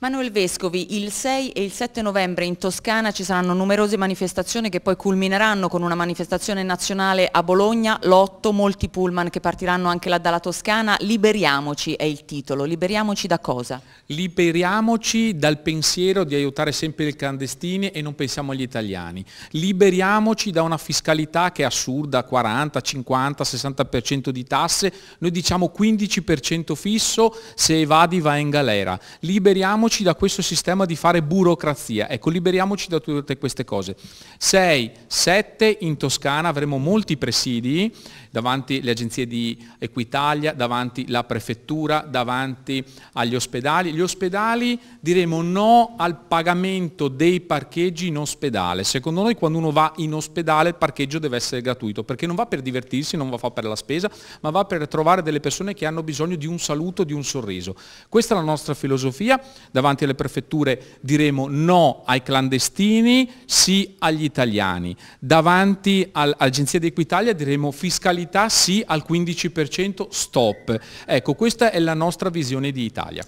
Manuel Vescovi, il 6 e il 7 novembre in Toscana ci saranno numerose manifestazioni che poi culmineranno con una manifestazione nazionale a Bologna, l'otto, molti pullman che partiranno anche là dalla Toscana. Liberiamoci è il titolo, liberiamoci da cosa? Liberiamoci dal pensiero di aiutare sempre i clandestini e non pensiamo agli italiani. Liberiamoci da una fiscalità che è assurda, 40, 50, 60% di tasse, noi diciamo 15% fisso, se evadi va in galera. Liberiamoci liberiamoci da questo sistema di fare burocrazia, ecco, liberiamoci da tutte queste cose. 6, 7 in Toscana avremo molti presidi davanti le agenzie di Equitalia, davanti la prefettura, davanti agli ospedali. Gli ospedali diremo no al pagamento dei parcheggi in ospedale. Secondo noi quando uno va in ospedale il parcheggio deve essere gratuito, perché non va per divertirsi, non va per la spesa, ma va per trovare delle persone che hanno bisogno di un saluto, di un sorriso. Questa è la nostra filosofia davanti alle prefetture diremo no ai clandestini, sì agli italiani. Davanti all'Agenzia di Equitalia diremo fiscalità sì al 15% stop. Ecco, questa è la nostra visione di Italia.